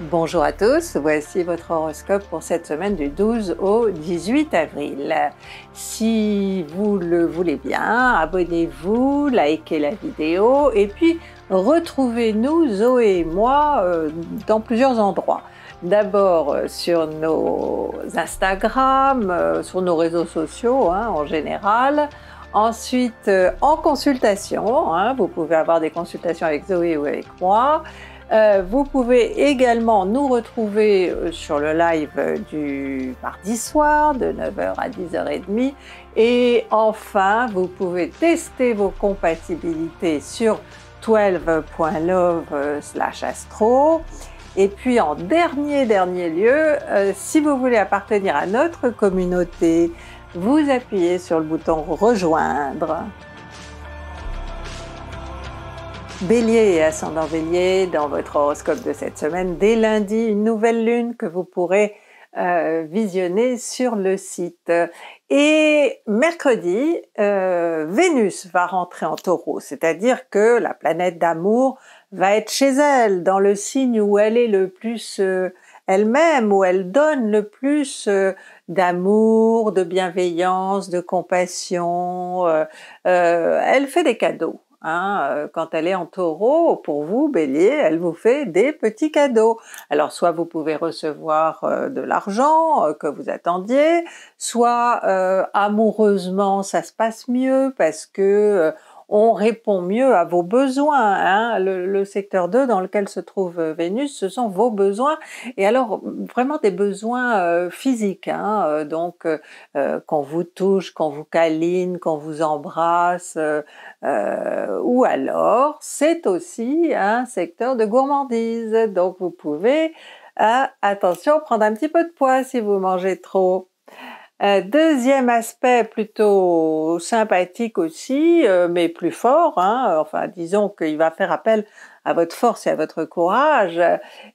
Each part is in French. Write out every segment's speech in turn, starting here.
Bonjour à tous, voici votre horoscope pour cette semaine du 12 au 18 avril. Si vous le voulez bien, abonnez-vous, likez la vidéo et puis retrouvez-nous, Zoé et moi, euh, dans plusieurs endroits. D'abord euh, sur nos Instagram, euh, sur nos réseaux sociaux hein, en général, Ensuite, en consultation, hein, vous pouvez avoir des consultations avec Zoé ou avec moi. Euh, vous pouvez également nous retrouver euh, sur le live euh, du mardi soir de 9h à 10h30. Et enfin, vous pouvez tester vos compatibilités sur 12.love astro. Et puis en dernier, dernier lieu, si vous voulez appartenir à notre communauté, vous appuyez sur le bouton rejoindre. Bélier et ascendant Bélier, dans votre horoscope de cette semaine, dès lundi, une nouvelle lune que vous pourrez euh, visionner sur le site. Et mercredi, euh, Vénus va rentrer en taureau, c'est-à-dire que la planète d'amour va être chez elle, dans le signe où elle est le plus euh, elle-même, où elle donne le plus d'amour, de bienveillance, de compassion, elle fait des cadeaux Hein, euh, quand elle est en taureau, pour vous, bélier, elle vous fait des petits cadeaux. Alors soit vous pouvez recevoir euh, de l'argent euh, que vous attendiez, soit amoureusement ça se passe mieux parce que on répond mieux à vos besoins. Hein. Le, secteur 2 dans lequel se trouve euh, Vénus, ce sont vos besoins, et alors mm, vraiment des besoins euh, physiques, hein, euh, donc qu'on vous touche, qu'on vous câline, qu'on vous embrasse, ou alors c'est aussi un secteur de gourmandise, donc vous pouvez, attention, prendre un petit peu de poids si vous mangez trop. Euh, deuxième aspect plutôt sympathique aussi, euh, mais plus fort, hein, enfin disons qu'il va faire appel à votre force et à votre courage,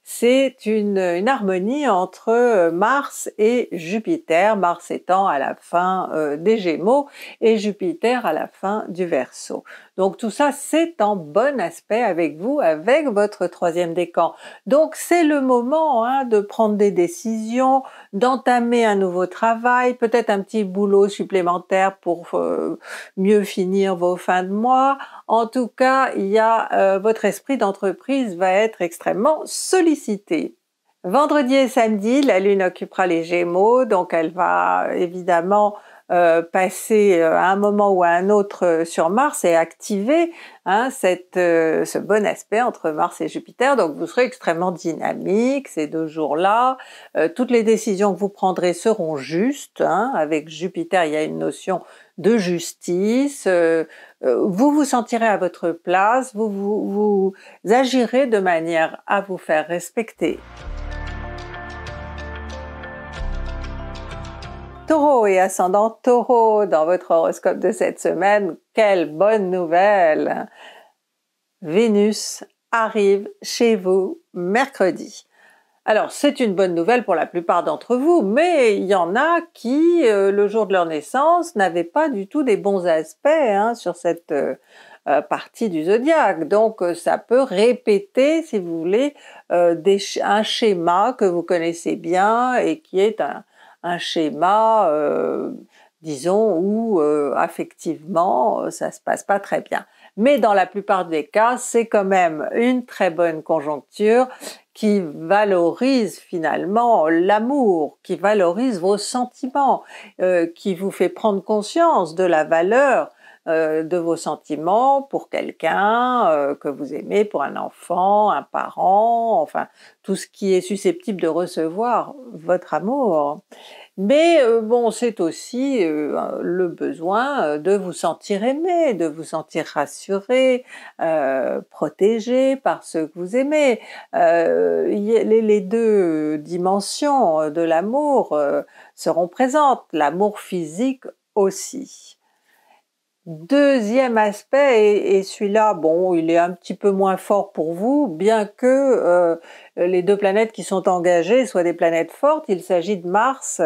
c'est une, harmonie entre euh, Mars et Jupiter, Mars étant à la fin euh, des Gémeaux et Jupiter à la fin du Verseau. Donc tout ça, c'est en bon aspect avec vous, avec votre troisième décan. Donc c'est le moment hein, de prendre des décisions, d'entamer un nouveau travail, peut-être un petit boulot supplémentaire pour euh, mieux finir vos fins de mois, en tout cas, il y a, euh, votre esprit d'entreprise va être extrêmement sollicité. Vendredi et samedi, la Lune occupera les Gémeaux, donc elle va évidemment euh, passer euh, à un moment ou à un autre euh, sur Mars et activer hein, ce bon aspect entre Mars et Jupiter. Donc vous serez extrêmement dynamique ces deux jours-là. toutes les décisions que vous prendrez seront justes. Hein. Avec Jupiter, il y a une notion de justice. vous vous sentirez à votre place. vous agirez de manière à vous faire respecter. taureau et ascendant taureau dans votre horoscope de cette semaine, quelle bonne nouvelle Vénus arrive chez vous mercredi. Alors c'est une bonne nouvelle pour la plupart d'entre vous, mais il y en a qui, euh, le jour de leur naissance, n'avaient pas du tout des bons aspects hein, sur cette euh, euh, partie du zodiaque. Donc ça peut répéter, si vous voulez, un schéma que vous connaissez bien et qui est un, un schéma, euh, disons, où euh, affectivement, euh, ça se passe pas très bien. Mais dans la plupart des cas, c'est quand même une très bonne conjoncture qui valorise finalement l'amour, qui valorise vos sentiments, qui vous fait prendre conscience de la valeur euh, de vos sentiments pour quelqu'un euh, que vous aimez, pour un enfant, un parent, enfin tout ce qui est susceptible de recevoir votre amour. Mais euh, bon, c'est aussi le besoin de vous sentir aimé, de vous sentir rassuré, protégé par ce que vous aimez. les, deux dimensions de l'amour seront présentes, l'amour physique aussi. Deuxième aspect, et, et celui-là, bon, il est un petit peu moins fort pour vous, bien que euh, euh, les deux planètes qui sont engagées soient des planètes fortes. Il s'agit de Mars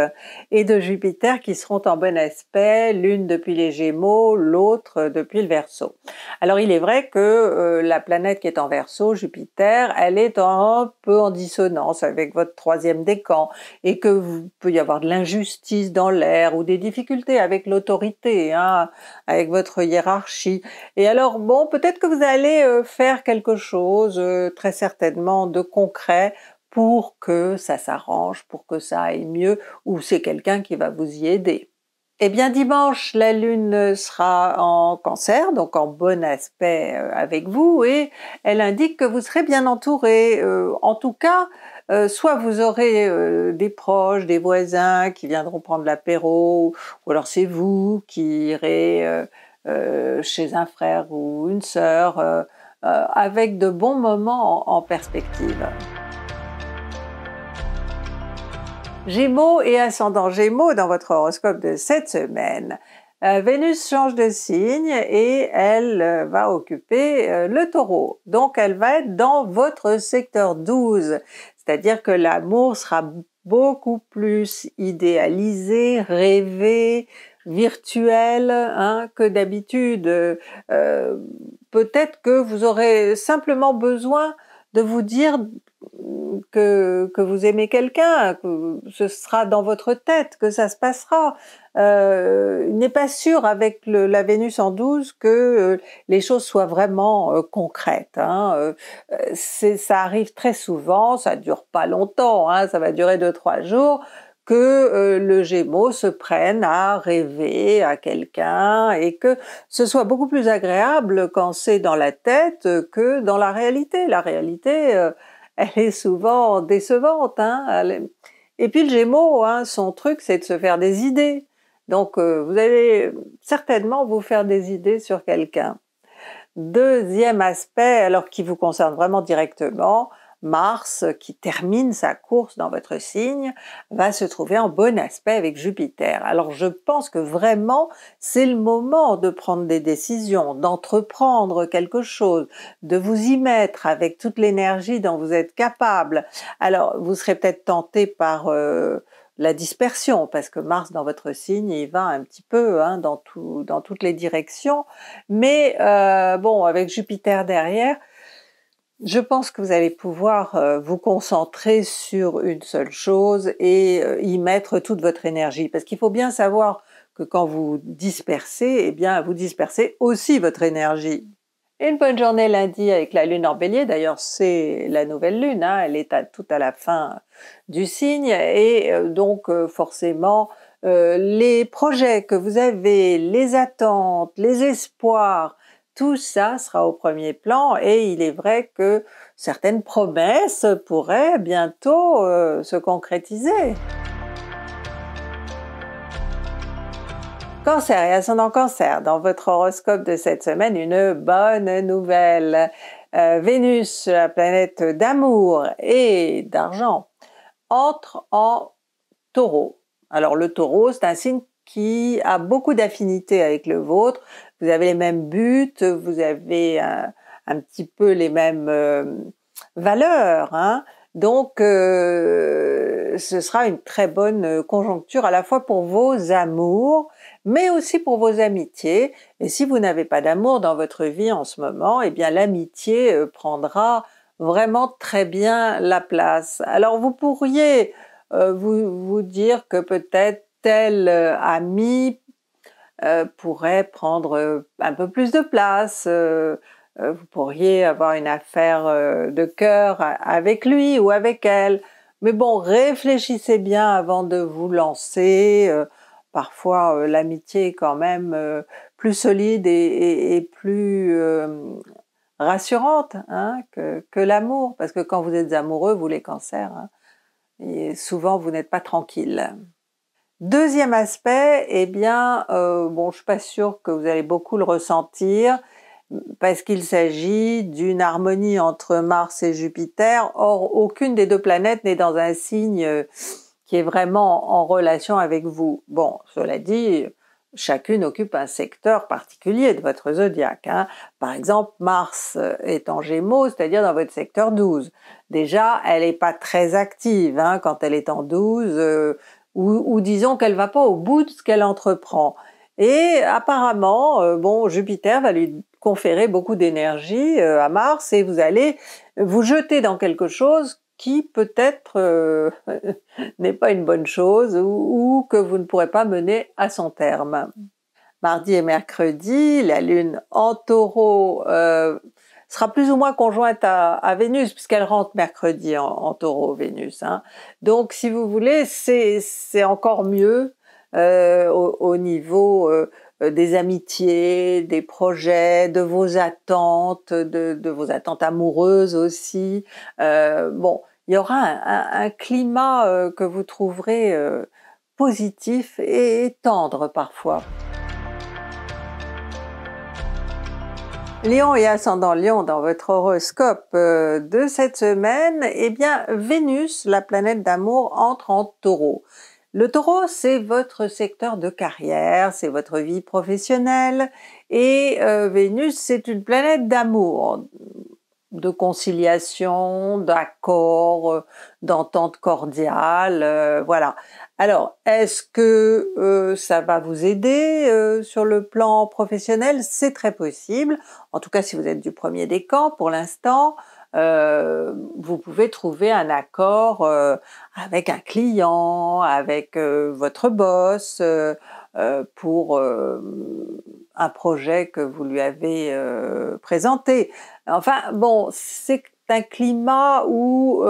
et de Jupiter qui seront en bon aspect, l'une depuis les Gémeaux, l'autre depuis le Verseau. Alors il est vrai que euh, la planète qui est en Verseau, Jupiter, elle est un peu en dissonance avec votre troisième décan et que vous peut y avoir de l'injustice dans l'air ou des difficultés avec l'autorité, hein, avec votre hiérarchie. Et alors bon, peut-être que vous allez euh, faire quelque chose très certainement de concret pour que ça s'arrange, pour que ça aille mieux, ou c'est quelqu'un qui va vous y aider. Eh bien dimanche, la Lune sera en cancer, donc en bon aspect euh, avec vous, et elle indique que vous serez bien entouré. Euh, en tout cas, euh, soit vous aurez des proches, des voisins qui viendront prendre l'apéro, ou alors c'est vous qui irez chez un frère ou une sœur euh, avec de bons moments en, perspective. Gémeaux et ascendant Gémeaux dans votre horoscope de cette semaine. Euh, Vénus change de signe et elle euh, va occuper le taureau. Donc elle va être dans votre secteur 12, c'est-à-dire que l'amour sera beaucoup plus idéalisé, rêvé, virtuel hein, que d'habitude. Euh, Peut-être que vous aurez simplement besoin de vous dire que, que vous aimez quelqu'un, que ce sera dans votre tête, que ça se passera. Euh, il n'est pas sûr avec la Vénus en 12 que euh, les choses soient vraiment euh, concrètes. Hein. ça arrive très souvent, ça dure pas longtemps, hein, ça va durer 2-3 jours que euh, le Gémeaux se prenne à rêver à quelqu'un et que ce soit beaucoup plus agréable quand c'est dans la tête que dans la réalité. La réalité, euh, elle est souvent décevante. Hein, et puis le Gémeaux, hein, son truc, c'est de se faire des idées. Donc euh, vous allez certainement vous faire des idées sur quelqu'un. Deuxième aspect, alors qui vous concerne vraiment directement, Mars, qui termine sa course dans votre signe, va se trouver en bon aspect avec Jupiter. Alors je pense que vraiment c'est le moment de prendre des décisions, d'entreprendre quelque chose, de vous y mettre avec toute l'énergie dont vous êtes capable. Alors vous serez peut-être tenté par euh, la dispersion, parce que Mars dans votre signe, il va un petit peu hein, dans, toutes les directions. Mais euh, bon, avec Jupiter derrière, je pense que vous allez pouvoir euh, vous concentrer sur une seule chose et euh, y mettre toute votre énergie. Parce qu'il faut bien savoir que quand vous dispersez, eh bien, vous dispersez aussi votre énergie. Une bonne journée lundi avec la lune en bélier. D'ailleurs, c'est la nouvelle lune. Hein. elle est tout à la fin du signe. Et euh, donc, forcément, les projets que vous avez, les attentes, les espoirs, tout ça sera au premier plan et il est vrai que certaines promesses pourraient bientôt euh, se concrétiser. Cancer et ascendant cancer, dans votre horoscope de cette semaine, une bonne nouvelle. Euh, Vénus, la planète d'amour et d'argent, entre en taureau. Alors le taureau, c'est un signe qui a beaucoup d'affinités avec le vôtre, vous avez les mêmes buts, vous avez un, petit peu les mêmes euh, valeurs. Hein. Donc, euh, ce sera une très bonne euh, conjoncture à la fois pour vos amours, mais aussi pour vos amitiés. Et si vous n'avez pas d'amour dans votre vie en ce moment, eh bien l'amitié prendra vraiment très bien la place. Alors vous pourriez vous, vous dire que peut-être tel ami euh, pourrait prendre euh, un peu plus de place. Euh, vous pourriez avoir une affaire de cœur avec lui ou avec elle. Mais bon, réfléchissez bien avant de vous lancer. parfois, l'amitié est quand même plus solide et, plus rassurante hein, que, l'amour, parce que quand vous êtes amoureux, vous les cancers, hein, et souvent vous n'êtes pas tranquille. Deuxième aspect, eh bien, euh, bon, je suis pas sûre que vous allez beaucoup le ressentir parce qu'il s'agit d'une harmonie entre Mars et Jupiter. Or, aucune des deux planètes n'est dans un signe euh, qui est vraiment en relation avec vous. Bon, cela dit, chacune occupe un secteur particulier de votre zodiaque. Hein. Par exemple, Mars euh, est en Gémeaux, c'est-à-dire dans votre secteur 12. Déjà, elle n'est pas très active. Hein. Quand elle est en 12, ou, disons qu'elle va pas au bout de ce qu'elle entreprend. Et apparemment, euh, bon, Jupiter va lui conférer beaucoup d'énergie euh, à Mars et vous allez vous jeter dans quelque chose qui peut-être euh, n'est pas une bonne chose ou, que vous ne pourrez pas mener à son terme. Mardi et mercredi, la Lune en taureau sera plus ou moins conjointe à, Vénus, puisqu'elle rentre mercredi en, taureau, Vénus. Hein. Donc, si vous voulez, c'est encore mieux euh, au, niveau euh, des amitiés, des projets, de vos attentes, de, vos attentes amoureuses aussi. Euh, bon, il y aura un, climat que vous trouverez positif et tendre parfois. Lion et ascendant Lion dans votre horoscope euh, de cette semaine, eh bien Vénus, la planète d'amour, entre en taureau. Le taureau, c'est votre secteur de carrière, c'est votre vie professionnelle, et euh, Vénus, c'est une planète d'amour, de conciliation, d'accord, euh, d'entente cordiale, voilà. Alors, est-ce que euh, ça va vous aider euh, sur le plan professionnel C'est très possible. En tout cas, si vous êtes du premier des camps, pour l'instant, euh, vous pouvez trouver un accord avec un client, avec votre boss, pour un projet que vous lui avez présenté. Enfin, bon, c'est un climat où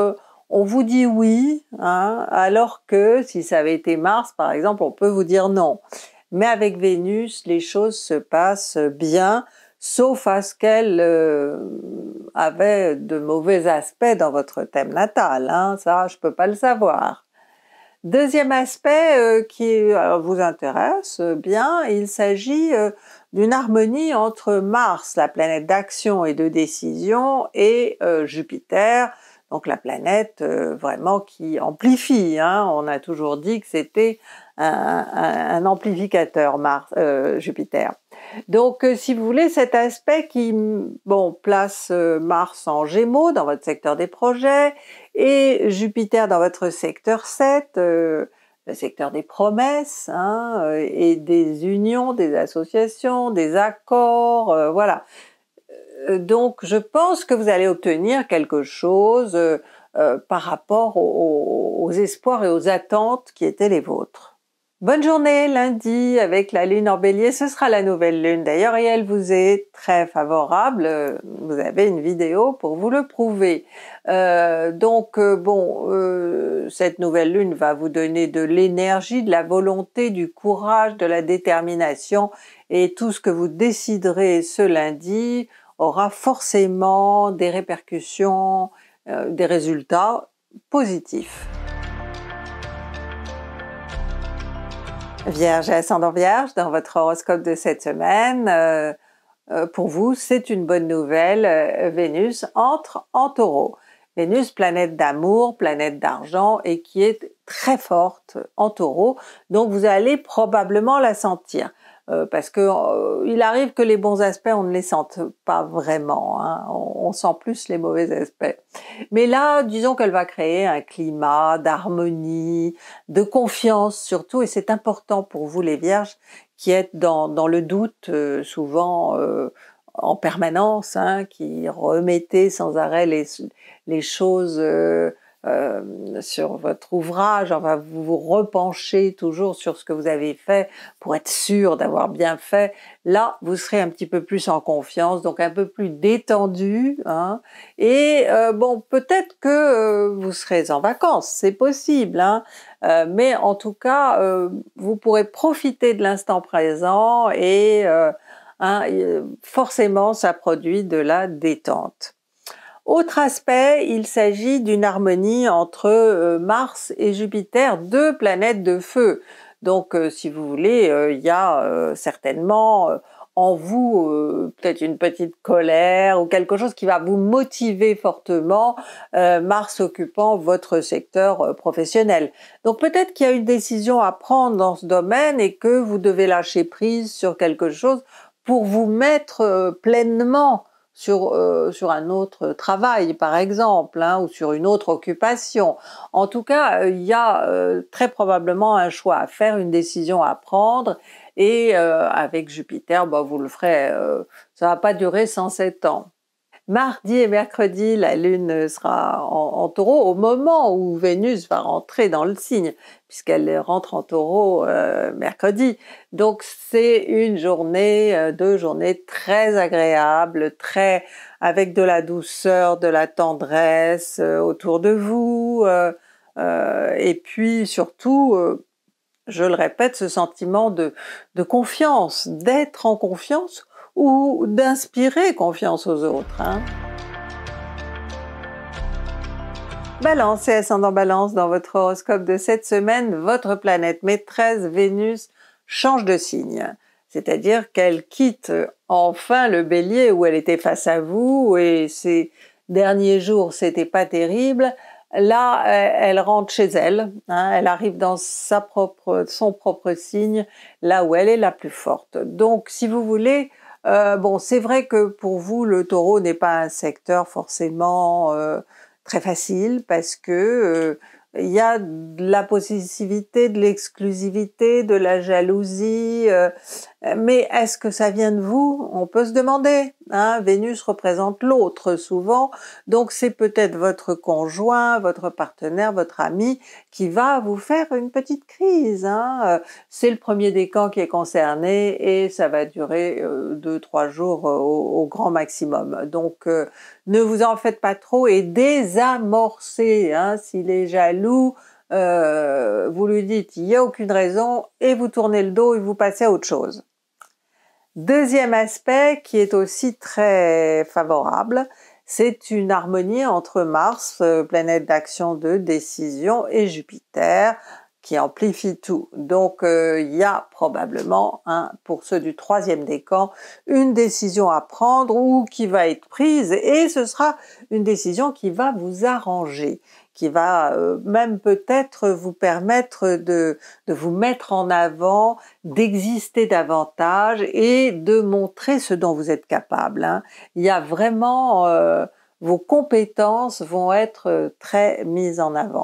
on vous dit oui, hein, alors que si ça avait été Mars, par exemple, on peut vous dire non. Mais avec Vénus, les choses se passent bien, sauf à ce qu'elle euh, avait de mauvais aspects dans votre thème natal. Hein, ça, je ne peux pas le savoir. Deuxième aspect euh, qui euh, vous intéresse bien, il s'agit d'une harmonie entre Mars, la planète d'action et de décision, et Jupiter, donc la planète euh, vraiment qui amplifie. Hein. On a toujours dit que c'était un, amplificateur Mars, euh, Jupiter. Donc euh, si vous voulez cet aspect qui bon place Mars en Gémeaux dans votre secteur des projets et Jupiter dans votre secteur 7 le secteur des promesses hein, et des unions, des associations, des accords, voilà. Euh, donc je pense que vous allez obtenir quelque chose euh, euh, par rapport aux, espoirs et aux attentes qui étaient les vôtres. Bonne journée lundi avec la lune en bélier, ce sera la nouvelle lune d'ailleurs et elle vous est très favorable, vous avez une vidéo pour vous le prouver. donc bon, cette nouvelle lune va vous donner de l'énergie, de la volonté, du courage, de la détermination et tout ce que vous déciderez ce lundi, aura forcément des répercussions, euh, des résultats positifs. Vierge et ascendant Vierge, dans votre horoscope de cette semaine, euh, euh, pour vous, c'est une bonne nouvelle, Vénus entre en taureau. Vénus, planète d'amour, planète d'argent et qui est très forte en taureau, donc vous allez probablement la sentir. Euh, parce que euh, il arrive que les bons aspects on ne les sente pas vraiment, hein. on, sent plus les mauvais aspects. Mais là, disons qu'elle va créer un climat d'harmonie, de confiance surtout, et c'est important pour vous les Vierges qui êtes dans, le doute euh, souvent en permanence, hein, qui remettez sans arrêt les choses euh, sur votre ouvrage, enfin vous vous repenchez toujours sur ce que vous avez fait pour être sûr d'avoir bien fait. Là, vous serez un petit peu plus en confiance, donc un peu plus détendu. Hein. Et euh, bon, peut-être que euh, vous serez en vacances, c'est possible, hein. mais en tout cas, vous pourrez profiter de l'instant présent et hein, forcément, ça produit de la détente. Autre aspect, il s'agit d'une harmonie entre euh, Mars et Jupiter, deux planètes de feu. Donc euh, si vous voulez, euh, il y a certainement en vous peut-être une petite colère ou quelque chose qui va vous motiver fortement, Mars occupant votre secteur professionnel. Donc peut-être qu'il y a une décision à prendre dans ce domaine et que vous devez lâcher prise sur quelque chose pour vous mettre pleinement sur, euh, sur un autre travail, par exemple, hein, ou sur une autre occupation. En tout cas, euh, il y a euh, très probablement un choix à faire, une décision à prendre. Et avec Jupiter, bah, vous le ferez. ça va pas durer 107 ans. Mardi et mercredi, la Lune euh, sera en, taureau au moment où Vénus va rentrer dans le signe, puisqu'elle rentre en taureau euh, mercredi. Donc c'est une journée, euh, deux journées très agréables, très avec de la douceur, de la tendresse autour de vous. et puis surtout, je le répète, ce sentiment de confiance, d'être en confiance ou d'inspirer confiance aux autres. Hein. Balance et ascendant balance dans votre horoscope de cette semaine, votre planète maîtresse Vénus change de signe, c'est-à-dire qu'elle quitte enfin le bélier où elle était face à vous et ces derniers jours c'était pas terrible, là euh, elle rentre chez elle, hein. elle arrive dans sa propre, son propre signe, là où elle est la plus forte. Donc si vous voulez, euh, bon, c'est vrai que pour vous, le taureau n'est pas un secteur forcément euh, très facile parce que euh, il y a de la possessivité, de l'exclusivité, de la jalousie. mais est-ce que ça vient de vous On peut se demander. Hein, Vénus représente l'autre souvent, donc c'est peut-être votre conjoint, votre partenaire, votre ami qui va vous faire une petite crise. Hein. Euh, c'est le premier décan qui est concerné et ça va durer 2-3 euh, jours euh, au, grand maximum. Donc ne vous en faites pas trop et désamorcez. Hein. S'il est jaloux, vous lui dites il n'y a aucune raison et vous tournez le dos et vous passez à autre chose. Deuxième aspect qui est aussi très favorable, c'est une harmonie entre Mars, euh, planète d'action de décision, et Jupiter qui amplifie tout. Donc euh, il y a probablement, pour ceux du troisième décan, une décision à prendre ou qui va être prise et ce sera une décision qui va vous arranger qui va euh, même peut-être vous permettre de, de vous mettre en avant, d'exister davantage et de montrer ce dont vous êtes capable. Hein. Il y a vraiment euh, vos compétences vont être euh, très mises en avant.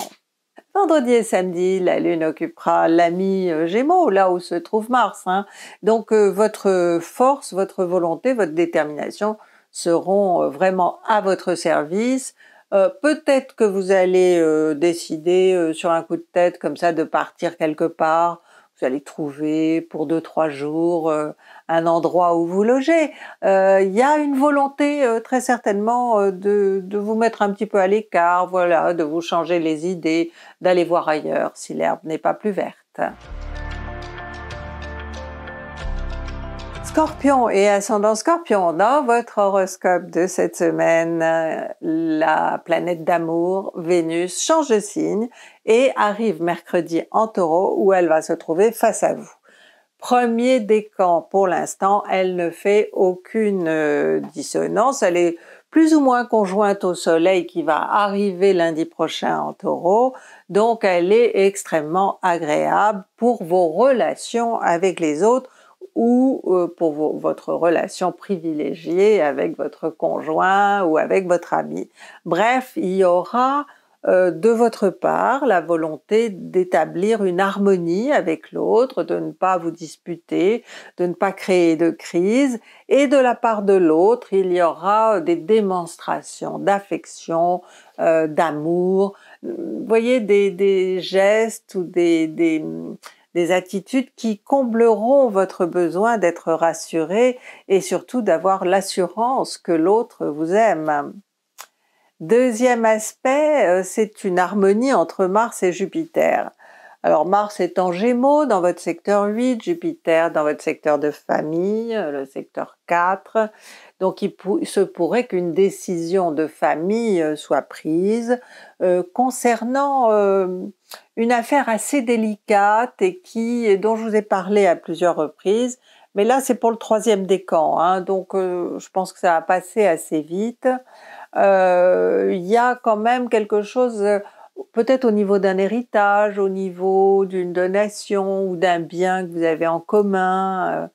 Vendredi et samedi, la Lune occupera l'ami Gémeaux, là où se trouve Mars. Hein. Donc votre force, votre volonté, votre détermination seront vraiment à votre service euh, peut-être que vous allez euh, décider euh, sur un coup de tête comme ça de partir quelque part. Vous allez trouver pour deux trois jours un endroit où vous logez. Il y a une volonté très certainement de, de, vous mettre un petit peu à l'écart, voilà, de vous changer les idées, d'aller voir ailleurs si l'herbe n'est pas plus verte. Scorpion et ascendant Scorpion, dans votre horoscope de cette semaine, la planète d'amour, Vénus, change de signe et arrive mercredi en taureau où elle va se trouver face à vous. Premier décan pour l'instant, elle ne fait aucune euh, dissonance, elle est plus ou moins conjointe au soleil qui va arriver lundi prochain en taureau, donc elle est extrêmement agréable pour vos relations avec les autres ou euh, pour votre relation privilégiée avec votre conjoint ou avec votre ami. Bref, il y aura euh, de votre part la volonté d'établir une harmonie avec l'autre, de ne pas vous disputer, de ne pas créer de crise, et de la part de l'autre, il y aura euh, des démonstrations d'affection, d'amour, vous voyez, des, gestes ou des des attitudes qui combleront votre besoin d'être rassuré et surtout d'avoir l'assurance que l'autre vous aime. Deuxième aspect, euh, c'est une harmonie entre Mars et Jupiter. Alors Mars est en Gémeaux dans votre secteur 8, Jupiter dans votre secteur de famille, euh, le secteur 4, donc il, se pourrait qu'une décision de famille euh, soit prise euh, concernant euh, une affaire assez délicate et qui dont je vous ai parlé à plusieurs reprises. Mais là, c'est pour le troisième décan, hein, donc je pense que ça va passer assez vite. Il y a quand même quelque chose peut-être au niveau d'un héritage, au niveau d'une donation ou d'un bien que vous avez en commun euh,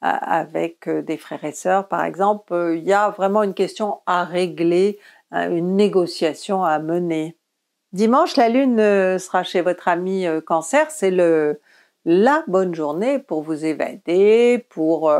avec euh, des frères et sœurs, par exemple, euh, il y a vraiment une question à régler, hein, une négociation à mener. Dimanche, la lune sera chez votre ami cancer, c'est le la bonne journée pour vous évader, pour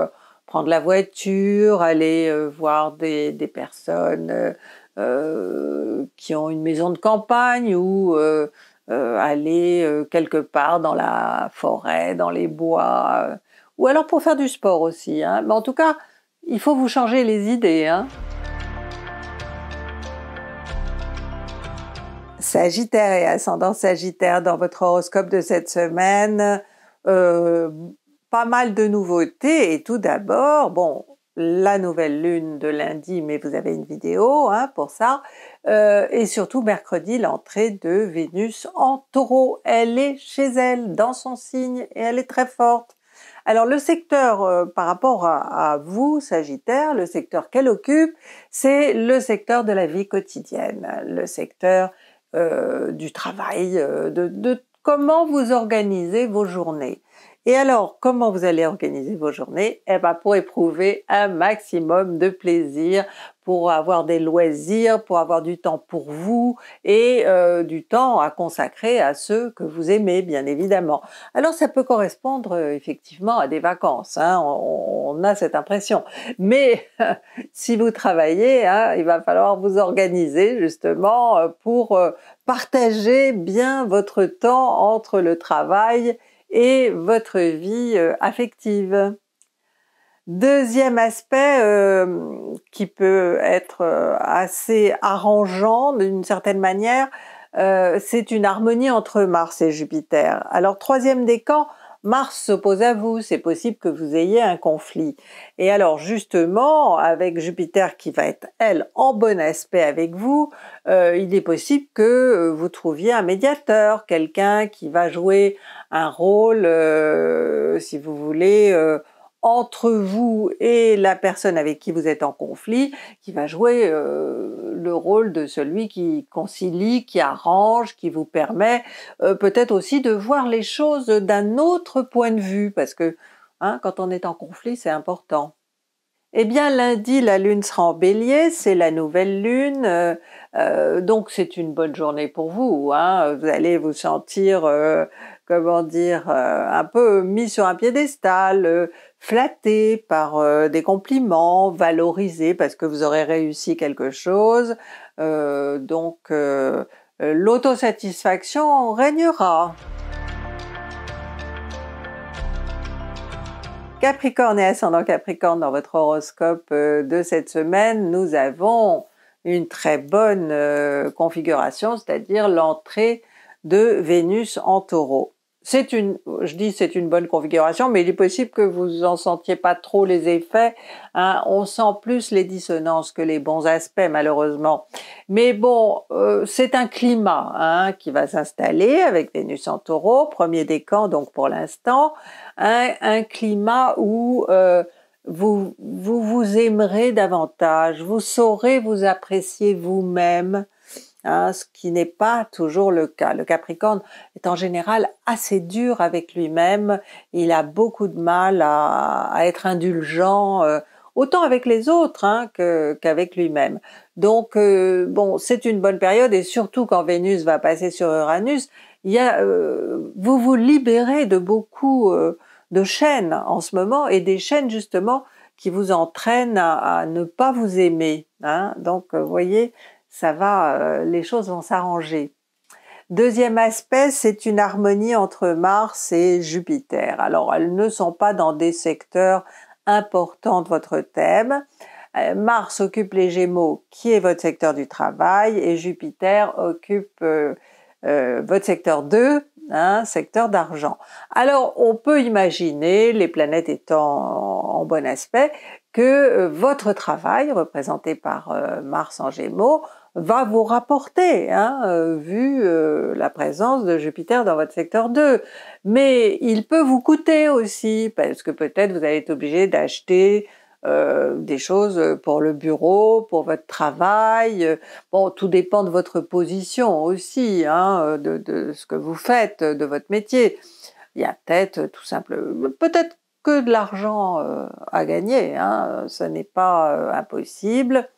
prendre la voiture, aller voir des personnes, euh, qui ont une maison de campagne ou euh, euh, aller quelque part dans la forêt, dans les bois, ou alors pour faire du sport aussi. Hein. Mais en tout cas, il faut vous changer les idées. Hein. Sagittaire et ascendant Sagittaire dans votre horoscope de cette semaine, pas mal de nouveautés et tout d'abord, bon, la nouvelle lune de lundi, mais vous avez une vidéo hein, pour ça, euh, et surtout mercredi l'entrée de Vénus en taureau. Elle est chez elle, dans son signe, et elle est très forte. Alors le secteur euh, par rapport à, vous, Sagittaire, le secteur qu'elle occupe, c'est le secteur de la vie quotidienne, le secteur euh, du travail, de, comment vous organisez vos journées. Et alors, comment vous allez organiser vos journées Eh bien pour éprouver un maximum de plaisir, pour avoir des loisirs, pour avoir du temps pour vous et euh, du temps à consacrer à ceux que vous aimez, bien évidemment. Alors, ça peut correspondre euh, effectivement à des vacances, hein, on, a cette impression. Mais si vous travaillez, hein, il va falloir vous organiser justement euh, pour partager bien votre temps entre le travail et votre vie euh, affective. Deuxième aspect euh, qui peut être euh, assez arrangeant d'une certaine manière, c'est une harmonie entre Mars et Jupiter. Alors troisième décan, Mars s'oppose à vous, c'est possible que vous ayez un conflit. Et alors justement, avec Jupiter qui va être, elle, en bon aspect avec vous, euh, il est possible que euh, vous trouviez un médiateur, quelqu'un qui va jouer un rôle, euh, si vous voulez, entre vous et la personne avec qui vous êtes en conflit, qui va jouer le rôle de celui qui concilie, qui arrange, qui vous permet euh, peut-être aussi de voir les choses d'un autre point de vue, parce que hein, quand on est en conflit, c'est important. Eh bien lundi, la lune sera en bélier, c'est la nouvelle lune, euh, euh, donc c'est une bonne journée pour vous. Hein. vous allez vous sentir comment dire, euh, un peu mis sur un piédestal, euh, flatté par euh, des compliments, valorisé parce que vous aurez réussi quelque chose. donc l'autosatisfaction régnera. Capricorne et ascendant Capricorne dans votre horoscope de cette semaine, nous avons une très bonne configuration, c'est-à-dire l'entrée de Vénus en taureau. C'est une, je dis c'est une bonne configuration, mais il est possible que vous en sentiez pas trop les effets. Hein. On sent plus les dissonances que les bons aspects, malheureusement. Mais bon, euh, c'est un climat hein, qui va s'installer avec Vénus en Taureau, premier décan donc pour l'instant, un climat où euh, vous vous aimerez davantage, vous saurez vous apprécier vous-même. Hein, ce qui n'est pas toujours le cas. Le Capricorne est en général assez dur avec lui-même, il a beaucoup de mal à, être indulgent, euh, autant avec les autres hein, qu'avec lui-même. Donc euh, bon, c'est une bonne période et surtout quand Vénus va passer sur Uranus, euh, vous vous libérez de beaucoup de chaînes en ce moment et des chaînes justement qui vous entraînent à, ne pas vous aimer. Hein. Donc vous voyez, ça va, euh, les choses vont s'arranger. Deuxième aspect, c'est une harmonie entre Mars et Jupiter. Alors, elles ne sont pas dans des secteurs importants de votre thème. Euh, Mars occupe les Gémeaux, qui est votre secteur du travail, et Jupiter occupe euh, votre secteur 2, hein, secteur d'argent. Alors, on peut imaginer, les planètes étant en bon aspect, que votre travail, représenté par Mars en Gémeaux, va vous rapporter, hein, euh, vu euh, la présence de Jupiter dans votre secteur 2. Mais il peut vous coûter aussi, parce que peut-être vous allez être obligé d'acheter euh, des choses pour le bureau, pour votre travail. Bon, tout dépend de votre position aussi, hein, de, ce que vous faites, de votre métier. Il y a peut-être tout simple, peut-être que de l'argent à gagner, hein. ce n'est pas impossible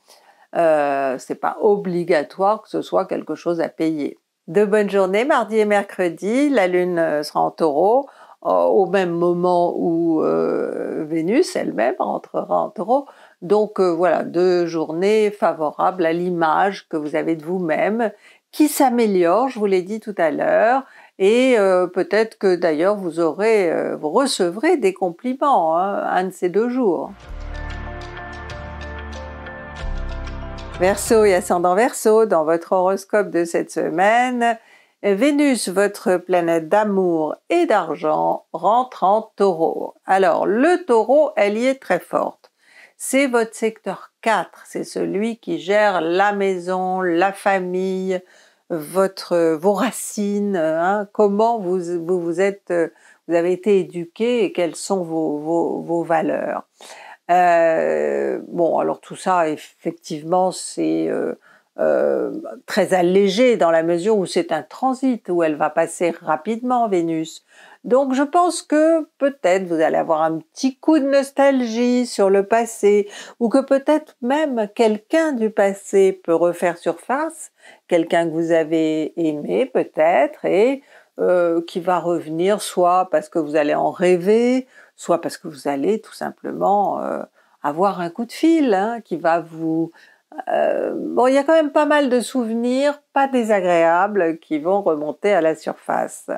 ce euh, c'est pas obligatoire que ce soit quelque chose à payer. De bonnes journées, mardi et mercredi, la Lune euh, sera en taureau, euh, au même moment où Vénus elle-même rentrera en taureau. Donc voilà, deux journées favorables à l'image que vous avez de vous-même, qui s'améliore, je vous l'ai dit tout à l'heure, et peut-être que d'ailleurs vous aurez, recevrez des compliments hein, un de ces deux jours. Verso et ascendant verso dans votre horoscope de cette semaine, Vénus, votre planète d'amour et d'argent, rentre en taureau. Alors le taureau, elle y est très forte. C'est votre secteur 4, c'est celui qui gère la maison, la famille, votre, vos racines, hein, comment vous, vous, êtes, vous avez été éduqué et quelles sont vos valeurs. Euh, bon, alors tout ça, effectivement, c'est euh, euh, très allégé dans la mesure où c'est un transit, où elle va passer rapidement, Vénus. Donc je pense que peut-être vous allez avoir un petit coup de nostalgie sur le passé, ou que peut-être même quelqu'un du passé peut refaire surface, quelqu'un que vous avez aimé peut-être, et qui va revenir soit parce que vous allez en rêver, soit parce que vous allez tout simplement euh, avoir un coup de fil hein, qui va vous... Euh, bon, il y a quand même pas mal de souvenirs pas désagréables qui vont remonter à la surface.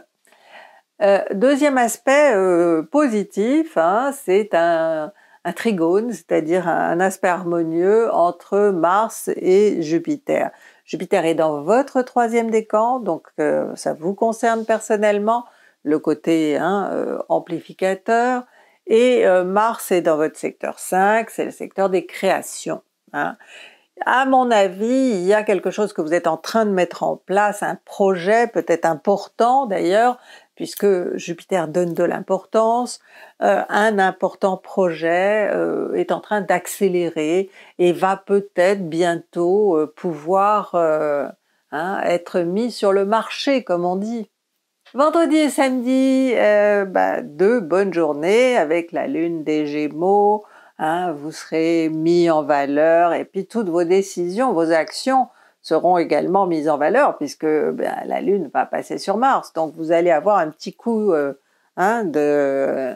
Euh, deuxième aspect positif, hein, c'est un, trigone, c'est-à-dire un, aspect harmonieux entre Mars et Jupiter. Jupiter est dans votre troisième décan, donc ça vous concerne personnellement, le côté hein, amplificateur, et euh, Mars est dans votre secteur 5, c'est le secteur des créations. Hein. À mon avis, il y a quelque chose que vous êtes en train de mettre en place, un projet peut-être important d'ailleurs, puisque Jupiter donne de l'importance, euh, un important projet euh, est en train d'accélérer et va peut-être bientôt pouvoir hein, être mis sur le marché, comme on dit. Vendredi et samedi, euh, bah, deux bonnes journées avec la lune des Gémeaux. Hein, vous serez mis en valeur et puis toutes vos décisions, vos actions seront également mises en valeur puisque ben, la Lune va passer sur Mars. Donc vous allez avoir un petit coup euh, hein, de euh,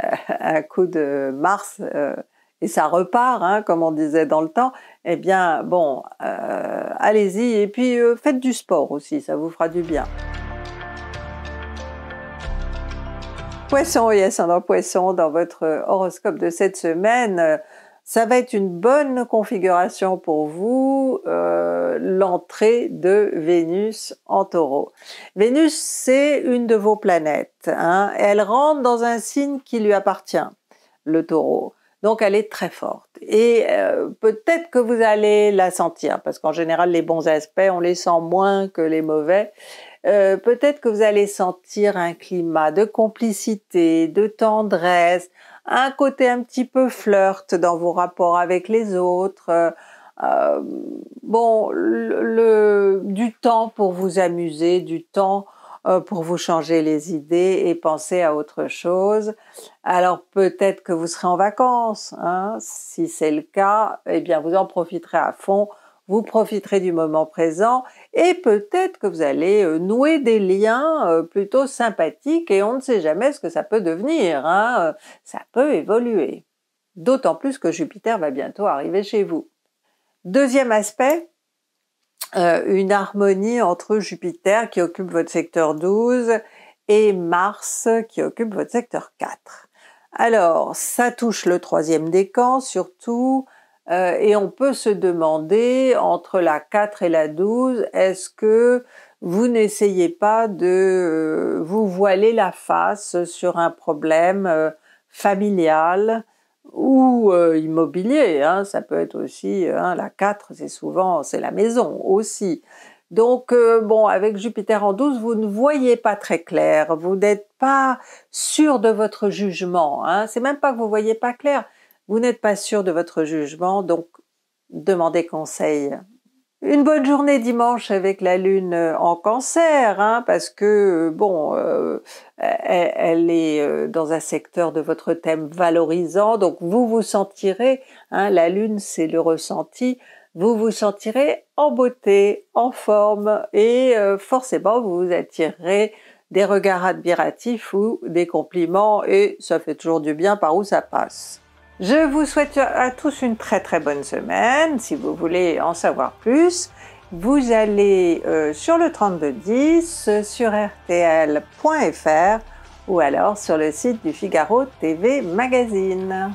un coup de Mars et ça repart, hein, comme on disait dans le temps. Eh bien bon, allez-y et puis faites du sport aussi, ça vous fera du bien. Poisson et ascendant poisson, dans votre euh, horoscope de cette semaine, ça va être une bonne configuration pour vous, euh, l'entrée de Vénus en taureau. Vénus, c'est une de vos planètes. Hein. Elle rentre dans un signe qui lui appartient, le taureau. Donc elle est très forte. Et euh, peut-être que vous allez la sentir, parce qu'en général, les bons aspects, on les sent moins que les mauvais. Euh, peut-être que vous allez sentir un climat de complicité, de tendresse, un côté un petit peu flirt dans vos rapports avec les autres. Euh, bon, du temps pour vous amuser, du temps euh, pour vous changer les idées et penser à autre chose. Alors peut-être que vous serez en vacances, hein. si c'est le cas, eh bien vous en profiterez à fond vous profiterez du moment présent et peut-être que vous allez euh, nouer des liens euh, plutôt sympathiques et on ne sait jamais ce que ça peut devenir, hein, euh, ça peut évoluer. D'autant plus que Jupiter va bientôt arriver chez vous. Deuxième aspect, une harmonie entre Jupiter qui occupe votre secteur 12 et Mars qui occupe votre secteur 4. Alors, ça touche le troisième décan, surtout euh, et on peut se demander, entre la 4 et la 12, est-ce que vous n'essayez pas de euh, vous voiler la face sur un problème euh, familial ou immobilier, hein? ça peut être aussi, hein, la 4 c'est souvent, c'est la maison aussi. Donc, bon, avec Jupiter en 12, vous ne voyez pas très clair, vous n'êtes pas sûr de votre jugement. Hein. C'est même pas que vous voyez pas clair, vous n'êtes pas sûr de votre jugement, donc demandez conseil. Une bonne journée dimanche avec la lune euh, en cancer, hein, parce que, euh, bon, euh, elle, est dans un secteur de votre thème valorisant, donc vous vous sentirez, hein, la lune c'est le ressenti, vous vous sentirez en beauté, en forme, et forcément vous vous attirerez des regards admiratifs ou des compliments, et ça fait toujours du bien par où ça passe. Je vous souhaite à tous une très très bonne semaine. Si vous voulez en savoir plus, vous allez euh, sur le 3210, sur rtl.fr ou alors sur le site du Figaro TV Magazine.